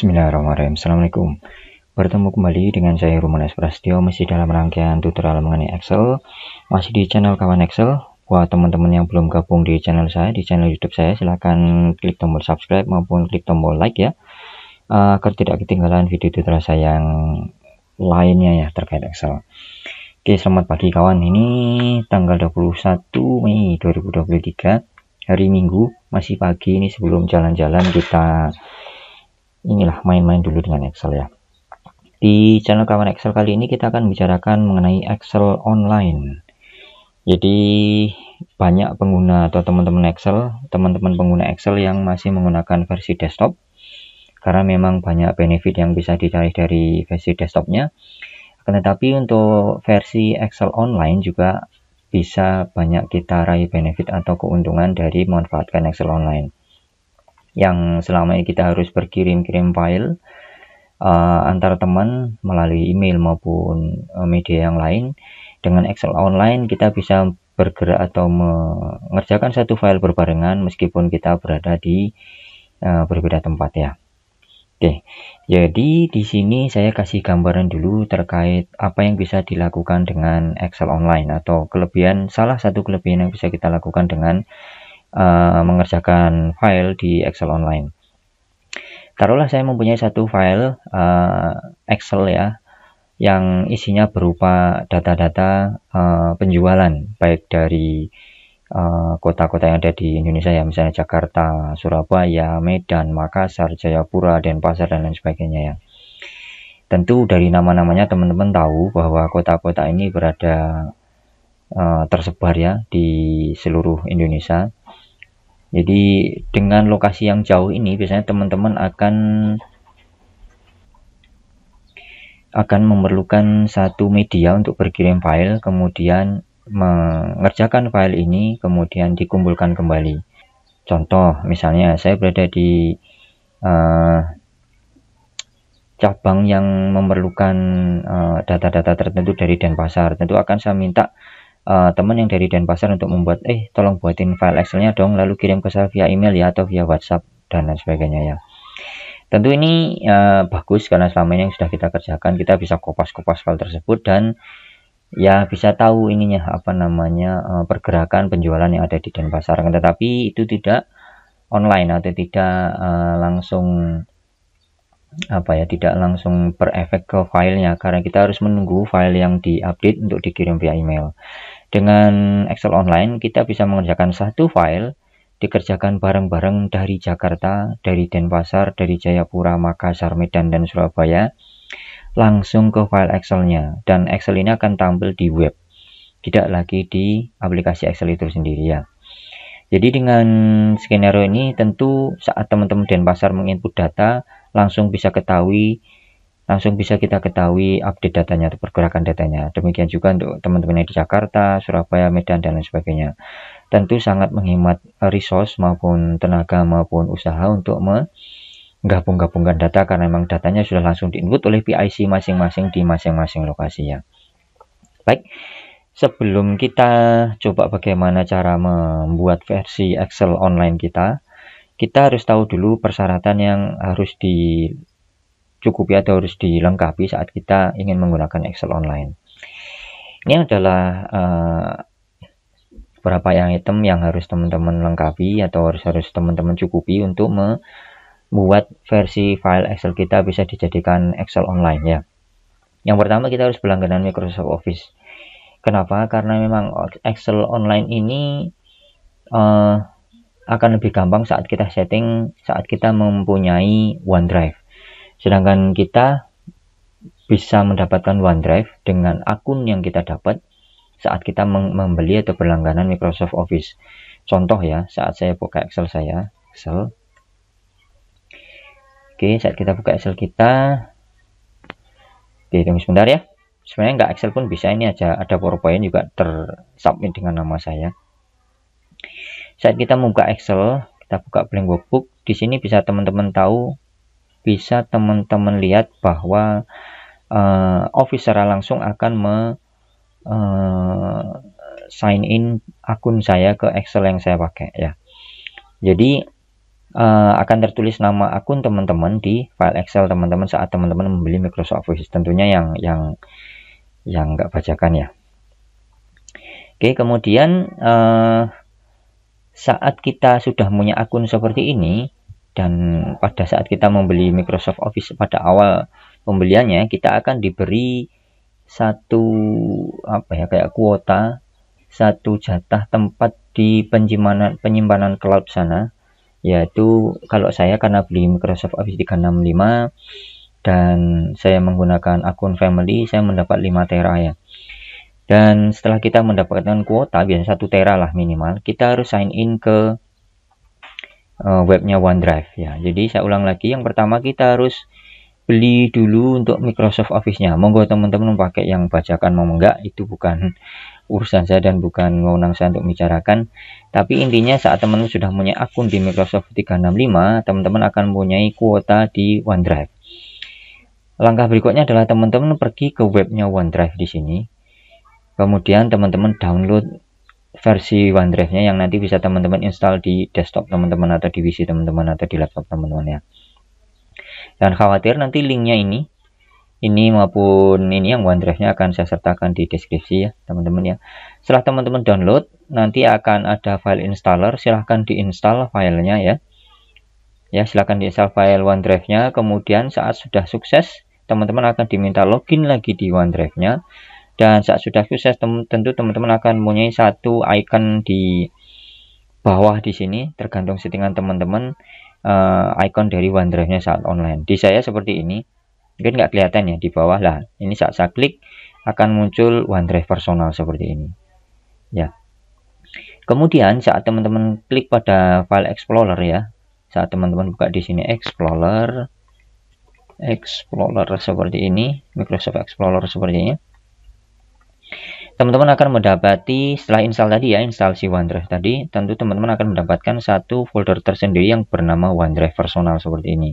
Bismillahirrahmanirrahim. Assalamualaikum. Bertemu kembali dengan saya Rumanes Prasetyo masih dalam rangkaian tutorial mengenai Excel masih di channel kawan Excel. Buat teman-teman yang belum gabung di channel saya di channel YouTube saya silahkan klik tombol subscribe maupun klik tombol like ya eh, agar tidak ketinggalan video tutorial saya yang lainnya ya terkait Excel. Oke, selamat pagi kawan. Ini tanggal 21 Mei 2023 hari Minggu masih pagi ini sebelum jalan-jalan kita inilah main-main dulu dengan Excel ya. Di channel kawan Excel kali ini kita akan bicarakan mengenai Excel online. Jadi banyak pengguna atau teman-teman Excel, teman-teman pengguna Excel yang masih menggunakan versi desktop karena memang banyak benefit yang bisa dicari dari versi desktopnya. tetapi untuk versi Excel online juga bisa banyak kita raih benefit atau keuntungan dari memanfaatkan Excel online yang selama ini kita harus berkirim-kirim file uh, eh, antar teman melalui email maupun uh, media yang lain. Dengan Excel online kita bisa bergerak atau mengerjakan satu file berbarengan meskipun kita berada di uh, berbeda tempat ya. Oke, jadi di sini saya kasih gambaran dulu terkait apa yang bisa dilakukan dengan Excel online atau kelebihan salah satu kelebihan yang bisa kita lakukan dengan Eh, mengerjakan file di Excel online. Taruhlah saya mempunyai satu file uh, Excel ya, yang isinya berupa data-data uh, penjualan baik dari kota-kota uh, yang ada di Indonesia ya misalnya Jakarta, Surabaya, Medan, Makassar, Jayapura, Denpasar dan lain sebagainya ya. Tentu dari nama-namanya teman-teman tahu bahwa kota-kota ini berada uh, tersebar ya di seluruh Indonesia jadi dengan lokasi yang jauh ini biasanya teman-teman akan akan memerlukan satu media untuk berkirim file kemudian mengerjakan file ini kemudian dikumpulkan kembali contoh misalnya saya berada di uh, cabang yang memerlukan eh, data-data uh, tertentu dari Denpasar tentu akan saya minta uh, teman yang dari Denpasar untuk membuat eh tolong buatin file Excelnya dong lalu kirim ke saya via email ya atau via WhatsApp dan lain sebagainya ya tentu ini uh, bagus karena selama ini yang sudah kita kerjakan kita bisa kopas-kopas file tersebut dan ya bisa tahu ininya apa namanya uh, pergerakan penjualan yang ada di Denpasar tetapi itu tidak online atau tidak uh, langsung apa ya tidak langsung berefek ke filenya karena kita harus menunggu file yang diupdate untuk dikirim via email dengan Excel online, kita bisa mengerjakan satu file dikerjakan bareng-bareng dari Jakarta, dari Denpasar, dari Jayapura, Makassar, Medan, dan Surabaya langsung ke file Excel-nya dan Excel ini akan tampil di web tidak lagi di aplikasi Excel itu sendiri ya jadi dengan skenario ini tentu saat teman-teman Denpasar menginput data langsung bisa ketahui langsung bisa kita ketahui update datanya, atau pergerakan datanya. Demikian juga untuk teman-teman yang di Jakarta, Surabaya, Medan, dan lain sebagainya. Tentu sangat menghemat resource maupun tenaga maupun usaha untuk menggabung-gabungkan data karena memang datanya sudah langsung diinput oleh PIC masing-masing di masing-masing lokasi ya. Baik, sebelum kita coba bagaimana cara membuat versi Excel online kita, kita harus tahu dulu persyaratan yang harus di cukup ya atau harus dilengkapi saat kita ingin menggunakan Excel online. Ini adalah uh, eh, beberapa yang item yang harus teman-teman lengkapi atau harus harus teman-teman cukupi untuk membuat versi file Excel kita bisa dijadikan Excel online ya. Yang pertama kita harus berlangganan Microsoft Office. Kenapa? Karena memang Excel online ini uh, akan lebih gampang saat kita setting saat kita mempunyai OneDrive. Sedangkan kita bisa mendapatkan OneDrive dengan akun yang kita dapat saat kita membeli atau berlangganan Microsoft Office. Contoh ya, saat saya buka Excel saya, Excel. Oke, saat kita buka Excel kita, oke tunggu sebentar ya. Sebenarnya nggak Excel pun bisa, ini aja ada PowerPoint juga tersubmit dengan nama saya. Saat kita membuka Excel, kita buka blank workbook, di sini bisa teman-teman tahu bisa teman-teman lihat bahwa uh, eh, officer langsung akan me, uh, sign in akun saya ke Excel yang saya pakai ya. Jadi uh, akan tertulis nama akun teman-teman di file Excel teman-teman saat teman-teman membeli Microsoft Office tentunya yang yang yang nggak bacakan ya. Oke, kemudian uh, saat kita sudah punya akun seperti ini, dan pada saat kita membeli Microsoft Office pada awal pembeliannya kita akan diberi satu apa ya kayak kuota satu jatah tempat di penyimpanan penyimpanan cloud sana yaitu kalau saya karena beli Microsoft Office 365 dan saya menggunakan akun family saya mendapat 5 tera ya dan setelah kita mendapatkan kuota biasanya 1 tera lah minimal kita harus sign in ke uh, webnya OneDrive ya jadi saya ulang lagi yang pertama kita harus beli dulu untuk Microsoft Office-nya monggo teman-teman pakai yang bajakan mau enggak itu bukan urusan saya dan bukan ngonang saya untuk bicarakan. tapi intinya saat teman-teman sudah punya akun di Microsoft 365 teman-teman akan mempunyai kuota di OneDrive langkah berikutnya adalah teman-teman pergi ke webnya OneDrive di sini kemudian teman-teman download versi OneDrive-nya yang nanti bisa teman-teman install di desktop teman-teman atau di PC teman-teman atau di laptop teman-teman ya. Jangan khawatir nanti linknya ini ini maupun ini yang OneDrive-nya akan saya sertakan di deskripsi ya teman-teman ya. Setelah teman-teman download nanti akan ada file installer silahkan diinstal filenya ya. Ya silahkan diinstal file OneDrive-nya kemudian saat sudah sukses teman-teman akan diminta login lagi di OneDrive-nya dan saat sudah sukses tem tentu teman-teman akan mempunyai satu icon di bawah di sini tergantung settingan teman-teman uh, eh, icon dari OneDrive-nya saat online. Di saya seperti ini. Mungkin nggak kelihatan ya di bawah lah. Ini saat saya klik akan muncul OneDrive personal seperti ini. Ya. Kemudian saat teman-teman klik pada file Explorer ya. Saat teman-teman buka di sini Explorer Explorer seperti ini, Microsoft Explorer seperti ini teman-teman akan mendapati setelah install tadi ya install si OneDrive tadi tentu teman-teman akan mendapatkan satu folder tersendiri yang bernama OneDrive personal seperti ini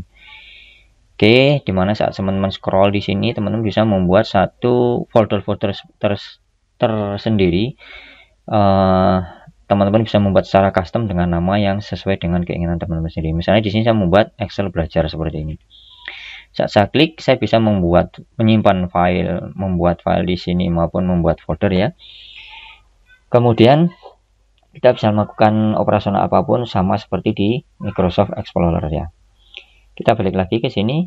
Oke dimana saat teman-teman scroll di sini teman-teman bisa membuat satu folder-folder tersendiri eh, teman-teman uh, bisa membuat secara custom dengan nama yang sesuai dengan keinginan teman-teman sendiri misalnya di sini saya membuat Excel belajar seperti ini saat saya klik, saya bisa membuat menyimpan file, membuat file di sini maupun membuat folder ya. Kemudian kita bisa melakukan operasional apapun sama seperti di Microsoft Explorer ya. Kita balik lagi ke sini.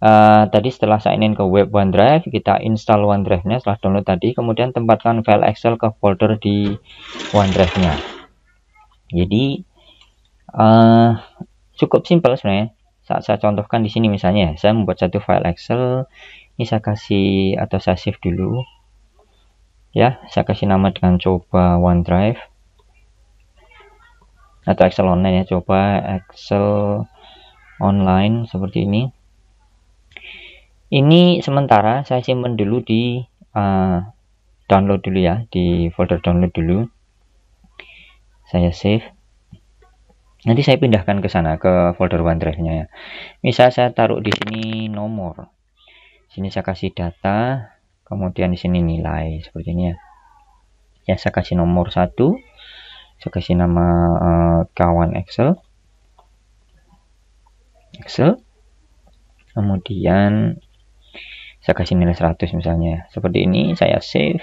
Uh, tadi setelah saya in ke web OneDrive, kita install OneDrive-nya setelah download tadi, kemudian tempatkan file Excel ke folder di OneDrive-nya. Jadi uh, cukup simple sebenarnya saat saya contohkan di sini misalnya ya, saya membuat satu file Excel ini saya kasih atau saya save dulu ya saya kasih nama dengan coba OneDrive atau Excel online ya coba Excel online seperti ini ini sementara saya simpan dulu di uh, download dulu ya di folder download dulu saya save nanti saya pindahkan ke sana ke folder OneDrive nya ya misal saya taruh di sini nomor sini saya kasih data kemudian di sini nilai seperti ini ya ya saya kasih nomor satu saya kasih nama uh, kawan Excel Excel kemudian saya kasih nilai 100 misalnya ya. seperti ini saya save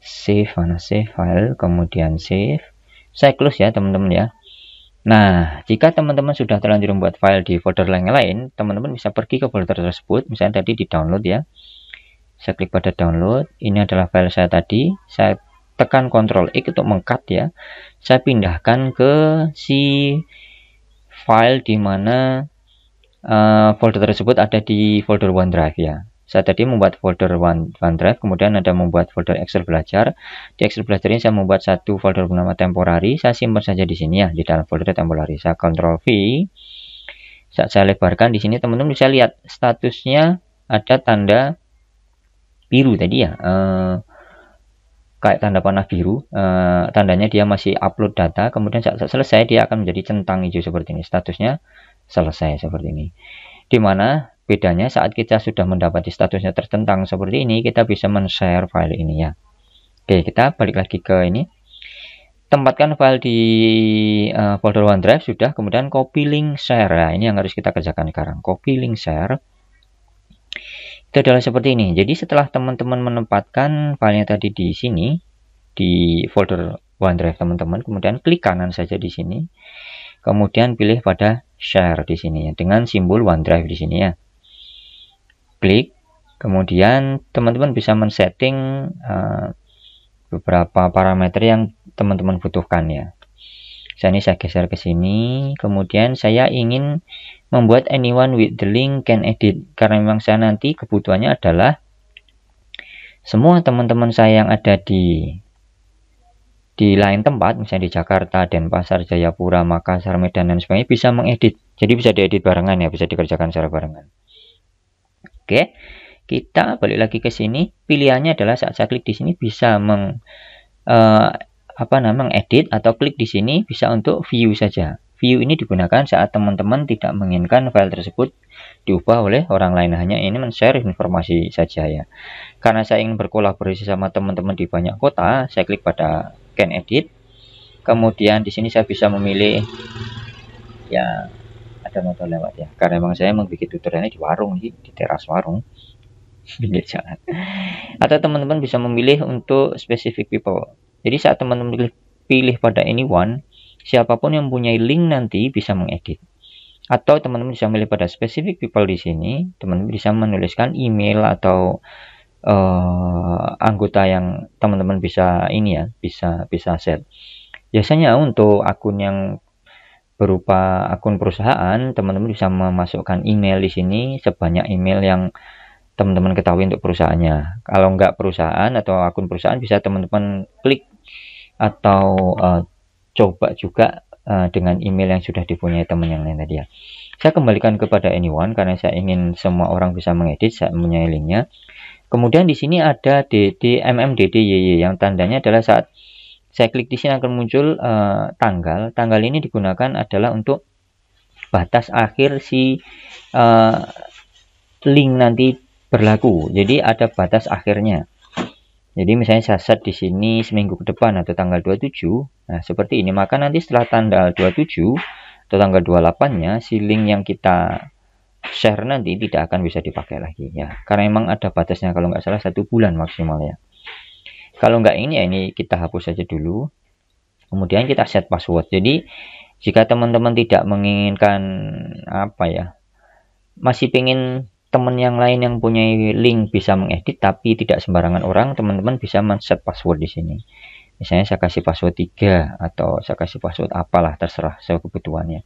save mana save file kemudian save siklus ya teman-teman ya Nah, jika teman-teman sudah terlanjur membuat file di folder yang lain, teman-teman bisa pergi ke folder tersebut, misalnya tadi di download ya. Saya klik pada download, ini adalah file saya tadi, saya tekan Ctrl X untuk mengcut ya. Saya pindahkan ke si file di mana uh, folder tersebut ada di folder OneDrive ya saya tadi membuat folder One, OneDrive, kemudian ada membuat folder Excel belajar. Di Excel belajar ini saya membuat satu folder bernama temporary, saya simpan saja di sini ya, di dalam folder temporary. Saya Control V, saat saya lebarkan di sini teman-teman bisa lihat statusnya ada tanda biru tadi ya, eh, kayak tanda panah biru, eh, tandanya dia masih upload data, kemudian saat selesai dia akan menjadi centang hijau seperti ini, statusnya selesai seperti ini. Di mana? Bedanya saat kita sudah mendapati statusnya tertentang seperti ini, kita bisa men-share file ini ya. Oke, kita balik lagi ke ini. Tempatkan file di uh, folder OneDrive sudah, kemudian copy link share. ya ini yang harus kita kerjakan sekarang. Copy link share. Itu adalah seperti ini. Jadi setelah teman-teman menempatkan filenya tadi di sini, di folder OneDrive teman-teman, kemudian klik kanan saja di sini. Kemudian pilih pada share di sini ya, dengan simbol OneDrive di sini ya klik kemudian teman-teman bisa men-setting uh, beberapa parameter yang teman-teman butuhkan ya saya ini saya geser ke sini kemudian saya ingin membuat anyone with the link can edit karena memang saya nanti kebutuhannya adalah semua teman-teman saya yang ada di di lain tempat misalnya di Jakarta, dan Pasar Jayapura, Makassar, Medan dan sebagainya bisa mengedit jadi bisa diedit barengan ya bisa dikerjakan secara barengan Oke. Kita balik lagi ke sini. Pilihannya adalah saat saya klik di sini bisa meng uh, apa namanya edit atau klik di sini bisa untuk view saja. View ini digunakan saat teman-teman tidak menginginkan file tersebut diubah oleh orang lain hanya ini men-share informasi saja ya. Karena saya ingin berkolaborasi sama teman-teman di banyak kota, saya klik pada can edit. Kemudian di sini saya bisa memilih ya ada motor lewat ya karena emang saya emang bikin tutorialnya di warung sih di teras warung pinggir hmm. jalan atau teman-teman bisa memilih untuk specific people jadi saat teman-teman pilih, pilih pada anyone siapapun yang punya link nanti bisa mengedit atau teman-teman bisa memilih pada specific people di sini teman-teman bisa menuliskan email atau uh, anggota yang teman-teman bisa ini ya bisa bisa set biasanya untuk akun yang berupa akun perusahaan, teman-teman bisa memasukkan email di sini sebanyak email yang teman-teman ketahui untuk perusahaannya. Kalau nggak perusahaan atau akun perusahaan bisa teman-teman klik atau uh, coba juga uh, dengan email yang sudah dipunyai teman yang lain tadi ya. Saya kembalikan kepada anyone karena saya ingin semua orang bisa mengedit, saya punya linknya. Kemudian di sini ada DD, MMDD, yang tandanya adalah saat saya klik di sini akan muncul uh, tanggal. Tanggal ini digunakan adalah untuk batas akhir si uh, link nanti berlaku. Jadi ada batas akhirnya. Jadi misalnya saya set di sini seminggu ke depan atau tanggal 27. Nah, seperti ini. Maka nanti setelah tanggal 27 atau tanggal 28-nya si link yang kita share nanti tidak akan bisa dipakai lagi ya. Karena memang ada batasnya kalau nggak salah satu bulan maksimal ya. Kalau nggak ini ya ini kita hapus saja dulu. Kemudian kita set password. Jadi jika teman-teman tidak menginginkan apa ya, masih pengen teman yang lain yang punya link bisa mengedit tapi tidak sembarangan orang, teman-teman bisa men-set password di sini. Misalnya saya kasih password 3 atau saya kasih password apalah terserah saya kebutuhannya.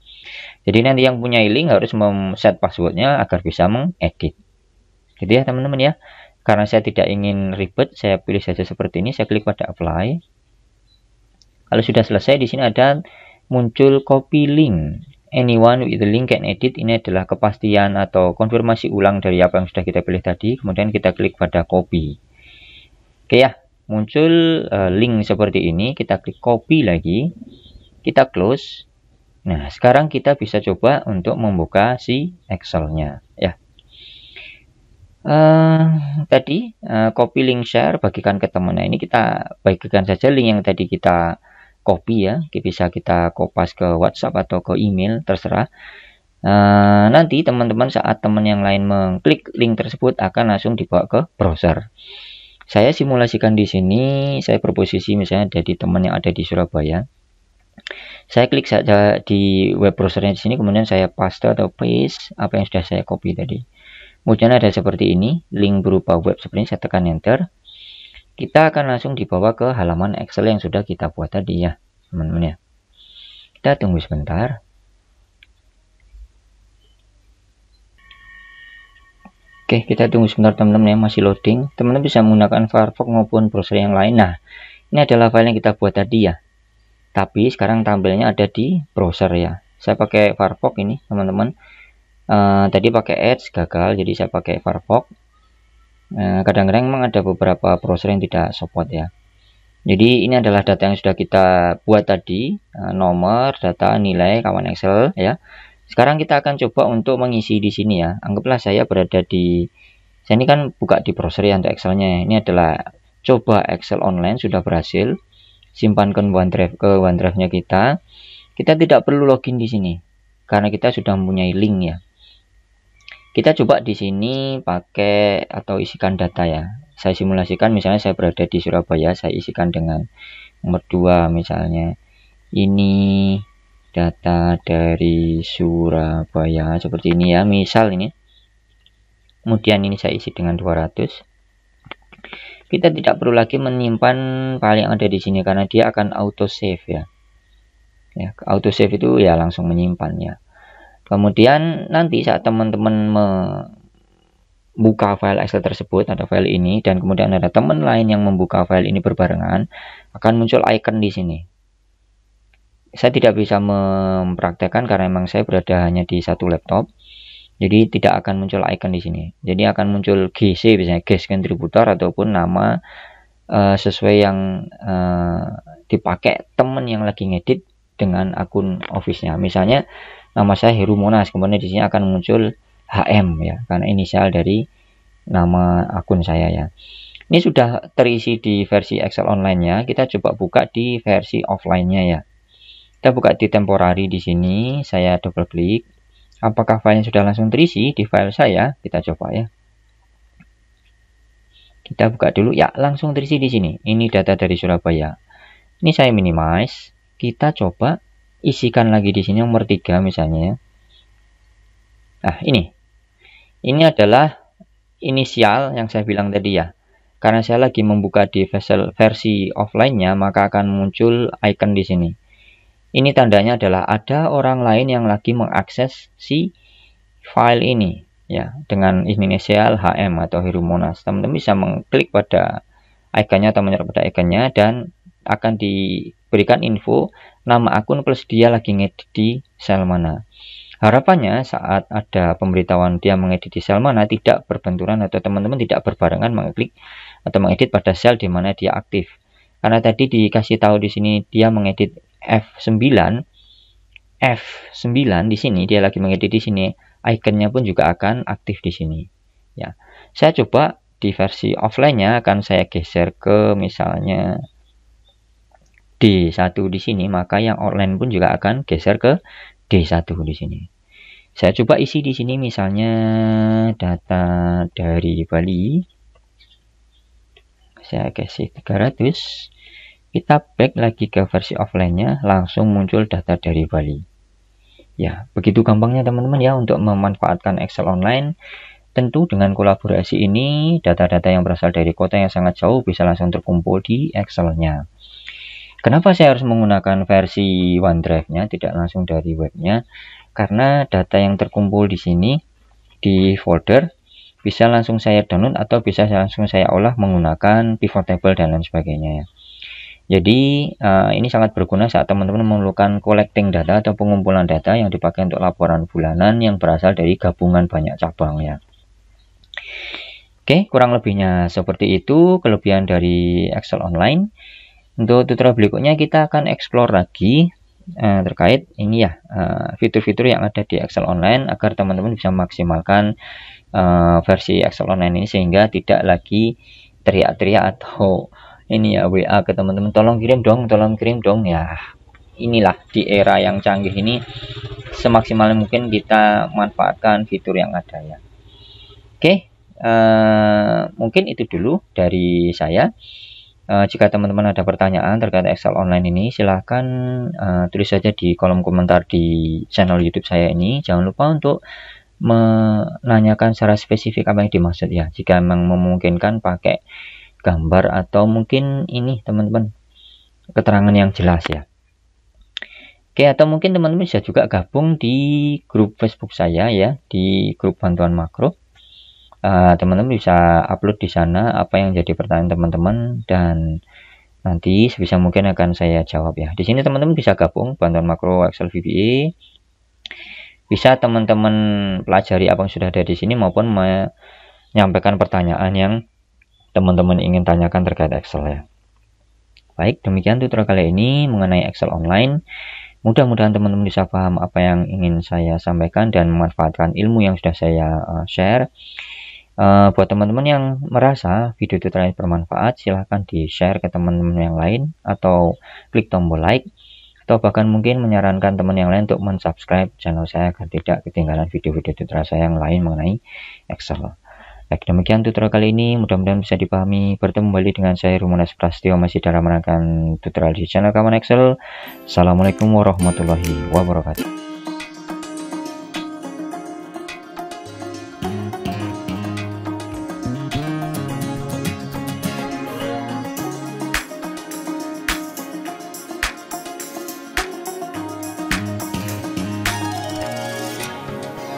Jadi nanti yang punya link harus mem-set passwordnya agar bisa mengedit. Jadi gitu ya teman-teman ya. Karena saya tidak ingin ribet, saya pilih saja seperti ini, saya klik pada apply. Kalau sudah selesai, di sini ada muncul copy link. Anyone with the link can edit. Ini adalah kepastian atau konfirmasi ulang dari apa yang sudah kita pilih tadi. Kemudian kita klik pada copy. Oke ya, muncul uh, link seperti ini. Kita klik copy lagi. Kita close. Nah, sekarang kita bisa coba untuk membuka si Excelnya. Ya, Eh, tadi uh, copy link share bagikan ke teman nah ini kita bagikan saja link yang tadi kita copy ya bisa kita kopas ke WhatsApp atau ke email terserah uh, nanti teman-teman saat teman yang lain mengklik link tersebut akan langsung dibawa ke browser saya simulasikan di sini saya berposisi misalnya dari teman yang ada di Surabaya saya klik saja di web browsernya di sini kemudian saya paste atau paste apa yang sudah saya copy tadi Kemudian ada seperti ini, link berupa web seperti ini saya tekan enter. Kita akan langsung dibawa ke halaman Excel yang sudah kita buat tadi ya, teman-teman ya. Kita tunggu sebentar. Oke, kita tunggu sebentar teman-teman ya, masih loading. Teman-teman bisa menggunakan Firefox maupun browser yang lain. Nah, ini adalah file yang kita buat tadi ya. Tapi sekarang tampilnya ada di browser ya. Saya pakai Firefox ini, teman-teman. Eh, tadi pakai Edge gagal jadi saya pakai Firefox eh, kadang-kadang uh, memang ada beberapa browser yang tidak support ya jadi ini adalah data yang sudah kita buat tadi uh, nomor data nilai kawan Excel ya sekarang kita akan coba untuk mengisi di sini ya anggaplah saya berada di saya ini kan buka di browser ya untuk Excelnya ini adalah coba Excel online sudah berhasil simpankan OneDrive ke OneDrive-nya kita kita tidak perlu login di sini karena kita sudah mempunyai link ya kita coba di sini pakai atau isikan data ya saya simulasikan misalnya saya berada di Surabaya saya isikan dengan nomor 2 misalnya ini data dari Surabaya seperti ini ya misal ini kemudian ini saya isi dengan 200 kita tidak perlu lagi menyimpan paling ada di sini karena dia akan auto save ya ya auto save itu ya langsung menyimpannya. ya Kemudian nanti saat teman-teman membuka file Excel tersebut atau file ini dan kemudian ada teman lain yang membuka file ini berbarengan akan muncul icon di sini. Saya tidak bisa mempraktekkan karena memang saya berada hanya di satu laptop. Jadi tidak akan muncul icon di sini. Jadi akan muncul GC biasanya guest contributor ataupun nama uh, sesuai yang uh, dipakai teman yang lagi ngedit dengan akun office-nya. Misalnya nama saya Heru Monas kemudian di sini akan muncul HM ya karena inisial dari nama akun saya ya ini sudah terisi di versi Excel online nya kita coba buka di versi offline nya ya kita buka di temporary di sini saya double klik apakah filenya sudah langsung terisi di file saya kita coba ya kita buka dulu ya langsung terisi di sini ini data dari Surabaya ini saya minimize kita coba isikan lagi di sini nomor 3 misalnya ya. Nah, ini. Ini adalah inisial yang saya bilang tadi ya. Karena saya lagi membuka di versi offline-nya, maka akan muncul icon di sini. Ini tandanya adalah ada orang lain yang lagi mengakses si file ini ya dengan inisial HM atau monas Teman-teman bisa mengklik pada ikonnya atau menyerap pada ikonnya dan akan di berikan info nama akun plus dia lagi ngedit di sel mana. Harapannya saat ada pemberitahuan dia mengedit di sel mana tidak berbenturan atau teman-teman tidak berbarengan mengklik atau mengedit pada sel di mana dia aktif. Karena tadi dikasih tahu di sini dia mengedit F9 F9 di sini dia lagi mengedit di sini ikonnya pun juga akan aktif di sini ya saya coba di versi offline nya akan saya geser ke misalnya D1 di sini, maka yang online pun juga akan geser ke D1 di sini. Saya coba isi di sini misalnya data dari Bali. Saya kasih 300. Kita back lagi ke versi offline-nya, langsung muncul data dari Bali. Ya, begitu gampangnya teman-teman ya untuk memanfaatkan Excel online. Tentu dengan kolaborasi ini, data-data yang berasal dari kota yang sangat jauh bisa langsung terkumpul di Excel-nya. Kenapa saya harus menggunakan versi OneDrive-nya, tidak langsung dari webnya? Karena data yang terkumpul di sini, di folder, bisa langsung saya download atau bisa langsung saya olah menggunakan pivot table dan lain sebagainya ya. Jadi uh, ini sangat berguna saat teman-teman memerlukan collecting data atau pengumpulan data yang dipakai untuk laporan bulanan yang berasal dari gabungan banyak cabang ya. Oke, kurang lebihnya seperti itu kelebihan dari Excel Online. Untuk tutorial berikutnya kita akan explore lagi eh, terkait ini ya eh, fitur-fitur eh, yang ada di Excel Online agar teman-teman bisa maksimalkan eh, versi Excel Online ini sehingga tidak lagi teriak-teriak atau ini ya WA ke teman-teman tolong kirim dong, tolong kirim dong ya. Inilah di era yang canggih ini semaksimal mungkin kita manfaatkan fitur yang ada ya. Oke, Uh, mungkin itu dulu dari saya. Uh, jika teman-teman ada pertanyaan terkait Excel online ini, silahkan uh, tulis saja di kolom komentar di channel YouTube saya ini. Jangan lupa untuk menanyakan secara spesifik apa yang dimaksud ya. Jika memang memungkinkan pakai gambar atau mungkin ini teman-teman keterangan yang jelas ya. Oke, atau mungkin teman-teman bisa juga gabung di grup Facebook saya ya, di grup bantuan makro. Eh, teman-teman uh, bisa upload di sana apa yang jadi pertanyaan teman-teman dan nanti sebisa mungkin akan saya jawab ya. Di sini teman-teman bisa gabung bantuan makro Excel VBA. E. Bisa teman-teman pelajari apa yang sudah ada di sini maupun menyampaikan pertanyaan yang teman-teman ingin tanyakan terkait Excel ya. Baik, demikian tutorial kali ini mengenai Excel online. Mudah-mudahan teman-teman bisa paham apa yang ingin saya sampaikan dan memanfaatkan ilmu yang sudah saya eh, share. Uh, buat teman-teman yang merasa video tutorial ini bermanfaat, silahkan di-share ke teman-teman yang lain atau klik tombol like atau bahkan mungkin menyarankan teman yang lain untuk mensubscribe channel saya agar tidak ketinggalan video-video tutorial saya yang lain mengenai Excel. Baik, demikian tutorial kali ini. Mudah-mudahan bisa dipahami. Bertemu kembali dengan saya, Rumunas Prastio, masih dalam menangkan tutorial di channel Kaman Excel. Assalamualaikum warahmatullahi wabarakatuh.